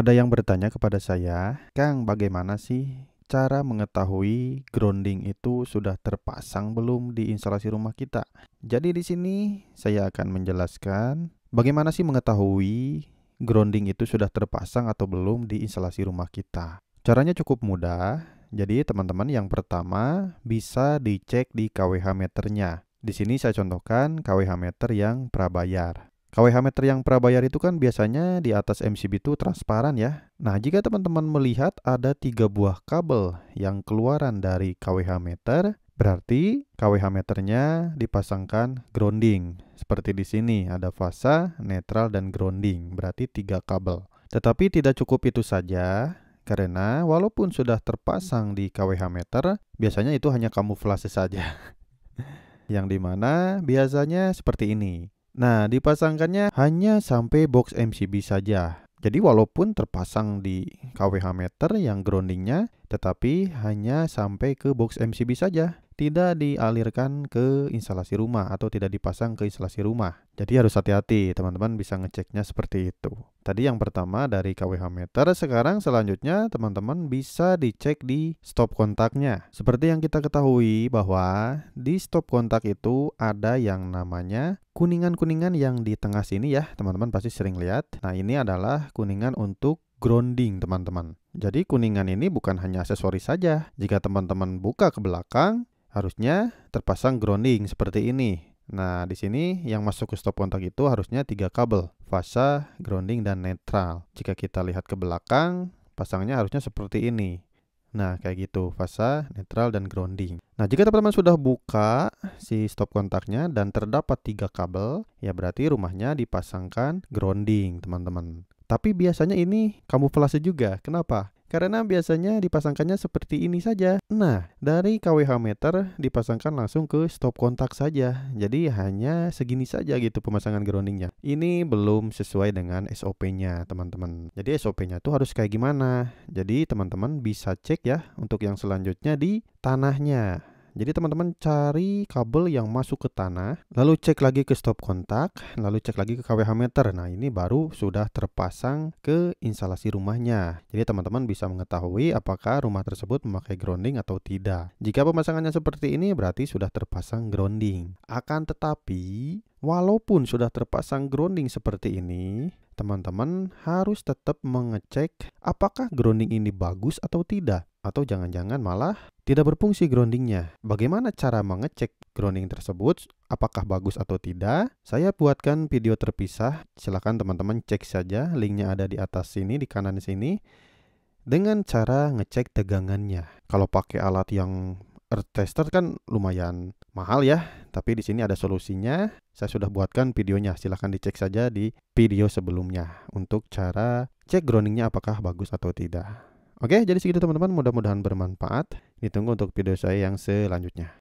Ada yang bertanya kepada saya, Kang, bagaimana sih cara mengetahui grounding itu sudah terpasang belum di instalasi rumah kita? Jadi di sini saya akan menjelaskan bagaimana sih mengetahui grounding itu sudah terpasang atau belum di instalasi rumah kita. Caranya cukup mudah. Jadi teman-teman yang pertama bisa dicek di KWH meternya. Di sini saya contohkan KWH meter yang prabayar. KWH meter yang prabayar itu kan biasanya di atas MCB itu transparan ya. Nah, jika teman-teman melihat ada tiga buah kabel yang keluaran dari KWH meter, berarti KWH meternya dipasangkan grounding. Seperti di sini ada fasa, netral, dan grounding, berarti tiga kabel. Tetapi tidak cukup itu saja, karena walaupun sudah terpasang di KWH meter, biasanya itu hanya kamuflase saja. yang dimana biasanya seperti ini. Nah, dipasangkannya hanya sampai box MCB saja. Jadi walaupun terpasang di KWH meter yang groundingnya, tetapi hanya sampai ke box MCB saja tidak dialirkan ke instalasi rumah atau tidak dipasang ke instalasi rumah. Jadi harus hati-hati, teman-teman bisa ngeceknya seperti itu. Tadi yang pertama dari KWH meter, sekarang selanjutnya teman-teman bisa dicek di stop kontaknya. Seperti yang kita ketahui bahwa di stop kontak itu ada yang namanya kuningan-kuningan yang di tengah sini ya, teman-teman pasti sering lihat. Nah, ini adalah kuningan untuk grounding, teman-teman. Jadi kuningan ini bukan hanya aksesoris saja. Jika teman-teman buka ke belakang, harusnya terpasang grounding seperti ini. Nah, di sini yang masuk ke stop kontak itu harusnya tiga kabel, fasa, grounding, dan netral. Jika kita lihat ke belakang, pasangnya harusnya seperti ini. Nah, kayak gitu, fasa, netral, dan grounding. Nah, jika teman-teman sudah buka si stop kontaknya dan terdapat tiga kabel, ya berarti rumahnya dipasangkan grounding, teman-teman. Tapi biasanya ini kamuflase juga. Kenapa? karena biasanya dipasangkannya seperti ini saja. Nah, dari KWH meter dipasangkan langsung ke stop kontak saja. Jadi hanya segini saja gitu pemasangan groundingnya. Ini belum sesuai dengan SOP-nya, teman-teman. Jadi SOP-nya itu harus kayak gimana? Jadi teman-teman bisa cek ya untuk yang selanjutnya di tanahnya. Jadi teman-teman cari kabel yang masuk ke tanah, lalu cek lagi ke stop kontak, lalu cek lagi ke KWH meter. Nah, ini baru sudah terpasang ke instalasi rumahnya. Jadi teman-teman bisa mengetahui apakah rumah tersebut memakai grounding atau tidak. Jika pemasangannya seperti ini berarti sudah terpasang grounding. Akan tetapi, walaupun sudah terpasang grounding seperti ini, teman-teman harus tetap mengecek apakah grounding ini bagus atau tidak atau jangan-jangan malah tidak berfungsi groundingnya. Bagaimana cara mengecek grounding tersebut apakah bagus atau tidak? Saya buatkan video terpisah, silahkan teman-teman cek saja, linknya ada di atas sini, di kanan sini, dengan cara ngecek tegangannya. Kalau pakai alat yang earth tester kan lumayan mahal ya, tapi di sini ada solusinya. Saya sudah buatkan videonya, silahkan dicek saja di video sebelumnya untuk cara cek groundingnya apakah bagus atau tidak. Oke, jadi segitu teman-teman. Mudah-mudahan bermanfaat. Ditunggu untuk video saya yang selanjutnya.